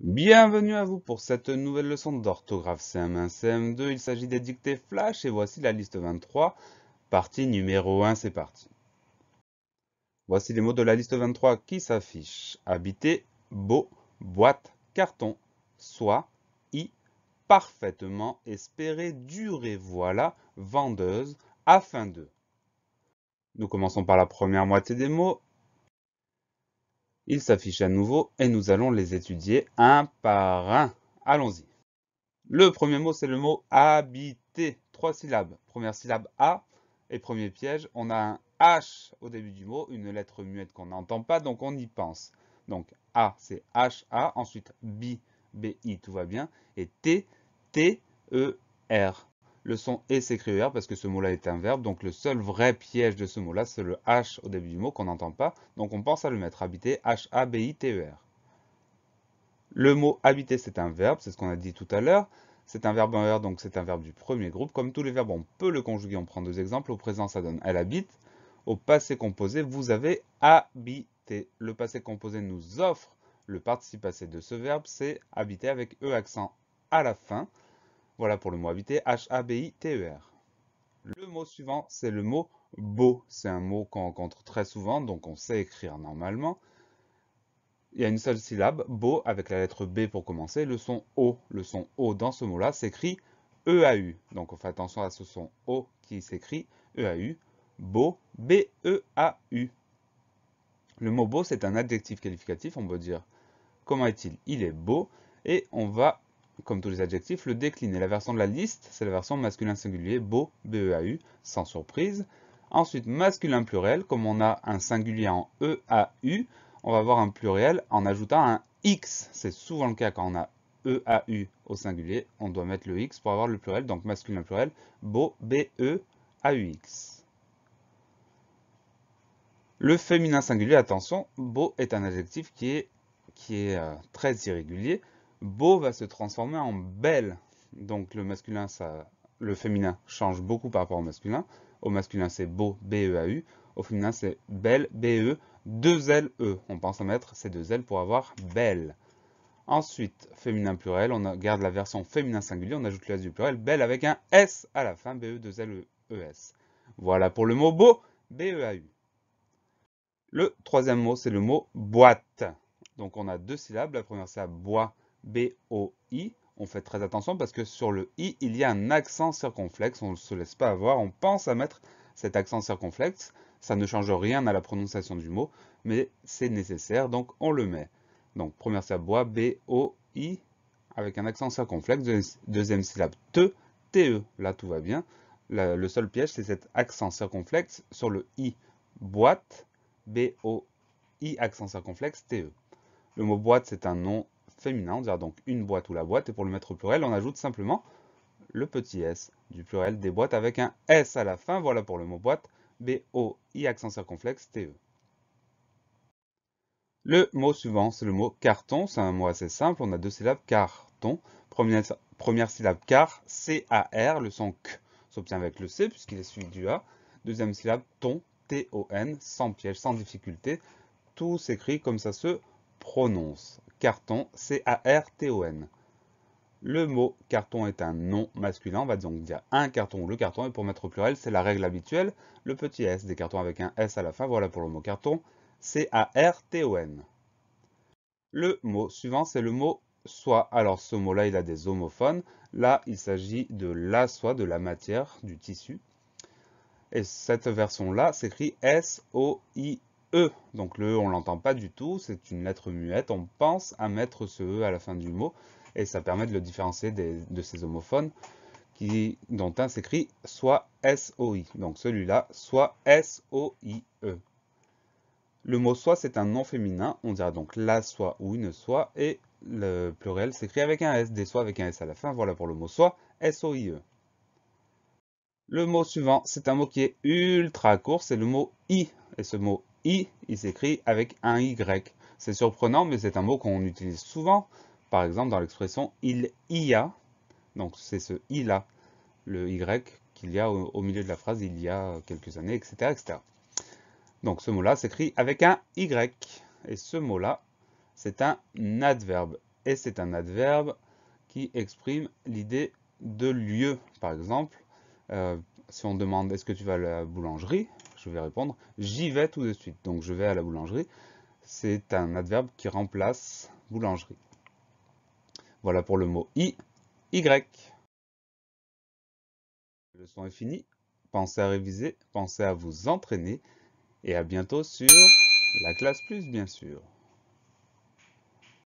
Bienvenue à vous pour cette nouvelle leçon d'orthographe CM1, CM2. Il s'agit des dictées flash et voici la liste 23, partie numéro 1, c'est parti. Voici les mots de la liste 23 qui s'affichent. Habiter, beau, boîte, carton, soit, i, parfaitement, espérer, durer, voilà, vendeuse, afin de. Nous commençons par la première moitié des mots. Ils s'affichent à nouveau et nous allons les étudier un par un. Allons-y. Le premier mot, c'est le mot habiter. Trois syllabes. Première syllabe A et premier piège, on a un H au début du mot, une lettre muette qu'on n'entend pas, donc on y pense. Donc A, c'est H-A, ensuite B, B-I, tout va bien, et T, T, E, R le son est s'écrit ER parce que ce mot-là est un verbe. Donc le seul vrai piège de ce mot-là, c'est le H au début du mot qu'on n'entend pas. Donc on pense à le mettre habiter, H-A-B-I-T-E-R. Le mot habiter, c'est un verbe, c'est ce qu'on a dit tout à l'heure. C'est un verbe en ER, donc c'est un verbe du premier groupe. Comme tous les verbes, on peut le conjuguer. On prend deux exemples. Au présent, ça donne elle habite. Au passé composé, vous avez habité. Le passé composé nous offre le participe passé de ce verbe, c'est habiter avec E accent à la fin. Voilà pour le mot habiter, H-A-B-I-T-E-R. Le mot suivant, c'est le mot beau. C'est un mot qu'on rencontre très souvent, donc on sait écrire normalement. Il y a une seule syllabe, beau, avec la lettre B pour commencer, le son O. Le son O dans ce mot-là s'écrit E-A-U. Donc on fait attention à ce son O qui s'écrit E-A-U. Beau, B-E-A-U. Le mot beau, c'est un adjectif qualificatif, on peut dire comment est-il Il est beau, et on va comme tous les adjectifs, le décliner. la version de la liste, c'est la version masculin singulier, beau, B-E-A-U, sans surprise. Ensuite, masculin pluriel, comme on a un singulier en E-A-U, on va avoir un pluriel en ajoutant un X. C'est souvent le cas quand on a E-A-U au singulier, on doit mettre le X pour avoir le pluriel, donc masculin pluriel, beau, B-E-A-U-X. Le féminin singulier, attention, beau est un adjectif qui est, euh, très irrégulier beau va se transformer en belle. Donc le masculin, ça, le féminin change beaucoup par rapport au masculin. Au masculin, c'est beau, B-E-A-U. Au féminin, c'est belle, B-E, deux L, E. On pense à mettre ces deux L pour avoir belle. Ensuite, féminin pluriel, on garde la version féminin singulier, on ajoute le S du pluriel, belle avec un S à la fin, b e 2 L, e, e, S. Voilà pour le mot beau, B-E-A-U. Le troisième mot, c'est le mot boîte. Donc on a deux syllabes, la première à bois B-O-I, on fait très attention parce que sur le I, il y a un accent circonflexe, on ne se laisse pas avoir, on pense à mettre cet accent circonflexe, ça ne change rien à la prononciation du mot, mais c'est nécessaire, donc on le met. Donc première syllabe bois, B-O-I, avec un accent circonflexe, deuxième syllabe te, t e, e. là tout va bien. le seul piège, c'est cet accent circonflexe sur le I, boîte, B-O-I, accent circonflexe, T-E. Le mot boîte, c'est un nom féminin, on dira donc une boîte ou la boîte, et pour le mettre au pluriel, on ajoute simplement le petit s du pluriel des boîtes avec un s à la fin, voilà pour le mot boîte, B-O-I accent circonflexe T-E. Le mot suivant, c'est le mot carton, c'est un mot assez simple, on a deux syllabes, carton, première, première syllabe car, C-A-R, le son K s'obtient avec le C puisqu'il est suivi du A, deuxième syllabe ton, T-O-N, sans piège, sans difficulté, tout s'écrit comme ça se prononce carton, C-A-R-T-O-N. Le mot carton est un nom masculin, on va donc dire un carton ou le carton, et pour mettre au pluriel, c'est la règle habituelle, le petit s des cartons avec un s à la fin, voilà pour le mot carton, C-A-R-T-O-N. Le mot suivant, c'est le mot soie. Alors ce mot-là, il a des homophones. Là, il s'agit de la soie, de la matière, du tissu. Et cette version-là s'écrit s o i E. Donc le e, on l'entend pas du tout, c'est une lettre muette, on pense à mettre ce E à la fin du mot, et ça permet de le différencier de ces homophones, qui, dont un s'écrit soit s i donc celui-là, soit S-O-I-E. Le mot soit, c'est un nom féminin, on dira donc la soit ou une soit et le pluriel s'écrit avec un S, des soies avec un S à la fin, voilà pour le mot soit S-O-I-E. Le mot suivant, c'est un mot qui est ultra court, c'est le mot I et ce mot i, il s'écrit avec un y. C'est surprenant, mais c'est un mot qu'on utilise souvent, par exemple dans l'expression il y a, donc c'est ce i là, le y qu'il y a au, milieu de la phrase il y a quelques années, etc. etc. Donc ce mot-là s'écrit avec un y, et ce mot-là, c'est un adverbe, et c'est un adverbe qui exprime l'idée de lieu, par exemple. Euh, si on demande est-ce que tu vas à la boulangerie, je vais répondre j'y vais tout de suite. Donc je vais à la boulangerie. C'est un adverbe qui remplace boulangerie. Voilà pour le mot i, y. le son est fini Pensez à réviser, pensez à vous entraîner et à bientôt sur la classe plus bien sûr.